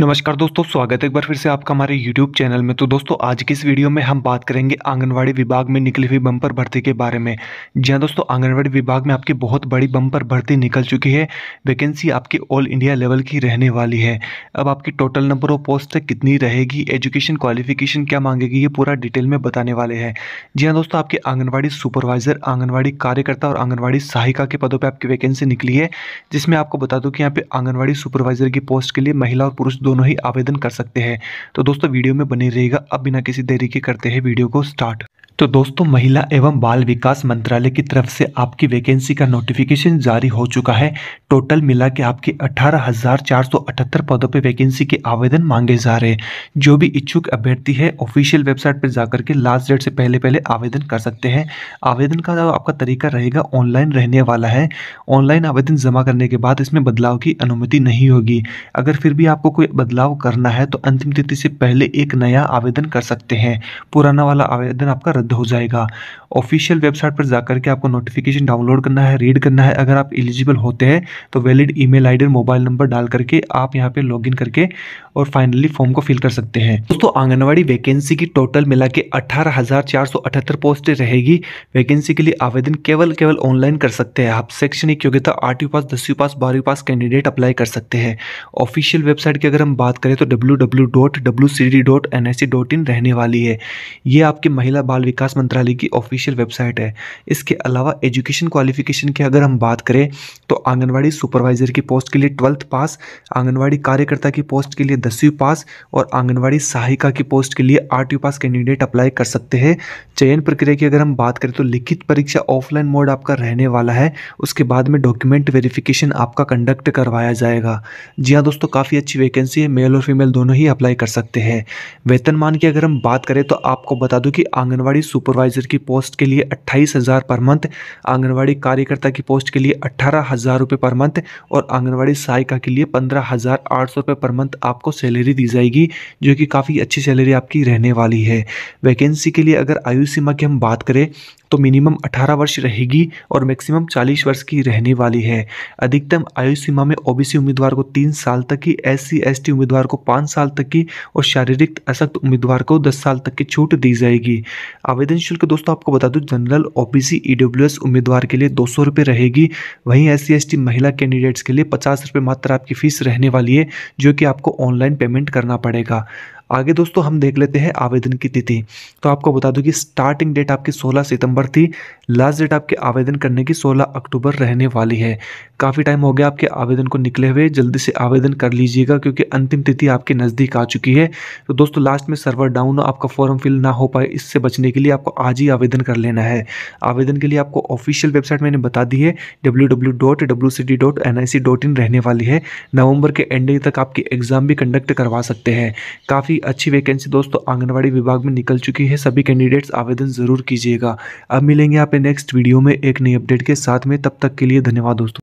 नमस्कार दोस्तों स्वागत है एक बार फिर से आपका हमारे YouTube चैनल में तो दोस्तों आज की इस वीडियो में हम बात करेंगे आंगनवाड़ी विभाग में निकली हुई बम्पर भर्ती के बारे में जी हाँ दोस्तों आंगनवाड़ी विभाग में आपकी बहुत बड़ी बम्पर भर्ती निकल चुकी है वैकेंसी आपकी ऑल इंडिया लेवल की रहने वाली है अब आपकी टोटल नंबर ऑफ पोस्ट कितनी रहेगी एजुकेशन क्वालिफिकेशन क्या मांगेगी ये पूरा डिटेल में बताने वाले हैं जी हाँ दोस्तों आपके आंगनबाड़ी सुपरवाइजर आंगनबाड़ी कार्यकर्ता और आंगनबाड़ी सहायिका के पदों पर आपकी वैकेंसी निकली है जिसमें आपको बता दूँ कि यहाँ पे आंगनबाड़ी सुपरवाइजर की पोस्ट के लिए महिला और पुरुष दोनों ही आवेदन कर सकते हैं तो दोस्तों वीडियो में बने रहेगा अब बिना किसी देरी के करते हैं वीडियो को स्टार्ट तो दोस्तों महिला एवं बाल विकास मंत्रालय की तरफ से आपकी वैकेंसी का नोटिफिकेशन जारी हो चुका है टोटल मिला के आपके अठारह पदों पर वैकेंसी के आवेदन मांगे जा रहे हैं जो भी इच्छुक अभ्यर्थी है ऑफिशियल वेबसाइट पर जाकर के लास्ट डेट से पहले पहले आवेदन कर सकते हैं आवेदन का आपका तरीका रहेगा ऑनलाइन रहने वाला है ऑनलाइन आवेदन जमा करने के बाद इसमें बदलाव की अनुमति नहीं होगी अगर फिर भी आपको कोई बदलाव करना है तो अंतिम तिथि से पहले एक नया आवेदन कर सकते हैं पुराना वाला आवेदन आपका रद्द हो जाएगा ऑफिशियल वेबसाइट पर जाकर के आपको नोटिफिकेशन डाउनलोड करना है रीड करना है अगर आप एलिजिबल होते हैं तो वैलिड ईमेल आईडी और मोबाइल नंबर डाल करके आप यहाँ पे लॉगिन करके और फाइनली फॉर्म को फिल कर सकते हैं दोस्तों आंगनबाड़ी वैकेंसी की टोटल मिला के अठारह पोस्टें रहेगी वैकेंसी के लिए आवेदन केवल केवल ऑनलाइन कर सकते हैं आप शैक्षणिक योग्यता आठवीं पास दसवीं पास बारहवीं पास कैंडिडेट अप्लाई कर सकते हैं ऑफिशियल वेबसाइट की अगर हम बात करें तो डब्ल्यू रहने वाली है ये आपकी महिला बाल विकास मंत्रालय की ऑफिशियल वेबसाइट है इसके अलावा एजुकेशन क्वालिफिकेशन की अगर हम बात करें तो आंगनवाड़ी सुपरवाइजर की पोस्ट के लिए ट्वेल्थ पास आंगनवाड़ी कार्यकर्ता की पोस्ट के लिए दसवीं पास और आंगनवाड़ी सहायिका की पोस्ट के लिए आठवीं पास कैंडिडेट अप्लाई कर सकते हैं चयन प्रक्रिया की अगर हम बात करें तो लिखित परीक्षा ऑफलाइन मोड आपका रहने वाला है उसके बाद में डॉक्यूमेंट वेरिफिकेशन आपका कंडक्ट करवाया जाएगा जी हाँ दोस्तों काफ़ी अच्छी वैकेंसी है मेल और फीमेल दोनों ही अप्लाई कर सकते हैं वेतनमान की अगर हम बात करें तो आपको बता दूं कि आंगनवाड़ी सुपरवाइजर की पोस्ट के लिए अट्ठाईस हज़ार पर मंथ आंगनवाड़ी कार्यकर्ता की पोस्ट के लिए अट्ठारह हज़ार रुपये पर मंथ और आंगनवाड़ी सहायिका के लिए पंद्रह हज़ार आठ सौ रुपये पर मंथ आपको सैलरी दी जाएगी जो कि काफ़ी अच्छी सैलरी आपकी रहने वाली है वैकेंसी के लिए अगर आयु सीमा की हम बात करें तो मिनिमम 18 वर्ष रहेगी और मैक्सिमम 40 वर्ष की रहने वाली है अधिकतम आयु सीमा में ओबीसी उम्मीदवार को तीन साल तक की एससी एसटी उम्मीदवार को पाँच साल तक की और शारीरिक असक्त उम्मीदवार को दस साल तक की छूट दी जाएगी आवेदन शुल्क दोस्तों आपको बता दूं जनरल ओबीसी ईडब्ल्यूएस e उम्मीदवार के लिए दो सौ रहेगी वहीं एस सी महिला कैंडिडेट्स के लिए पचास रुपये मात्र आपकी फीस रहने वाली है जो कि आपको ऑनलाइन पेमेंट करना पड़ेगा आगे दोस्तों हम देख लेते हैं आवेदन की तिथि तो आपको बता दूं कि स्टार्टिंग डेट आपकी 16 सितंबर थी लास्ट डेट आपके आवेदन करने की 16 अक्टूबर रहने वाली है काफ़ी टाइम हो गया आपके आवेदन को निकले हुए जल्दी से आवेदन कर लीजिएगा क्योंकि अंतिम तिथि आपके नज़दीक आ चुकी है तो दोस्तों लास्ट में सर्वर डाउन आपका फॉर्म फिल ना हो पाए इससे बचने के लिए आपको आज ही आवेदन कर लेना है आवेदन के लिए आपको ऑफिशियल वेबसाइट मैंने बता दी है डब्ल्यू रहने वाली है नवंबर के एंडिंग तक आपकी एग्ज़ाम भी कंडक्ट करवा सकते हैं काफ़ी भी अच्छी वैकेंसी दोस्तों आंगनबाड़ी विभाग में निकल चुकी है सभी कैंडिडेट्स आवेदन ज़रूर कीजिएगा अब मिलेंगे आप नेक्स्ट वीडियो में एक नई अपडेट के साथ में तब तक के लिए धन्यवाद दोस्तों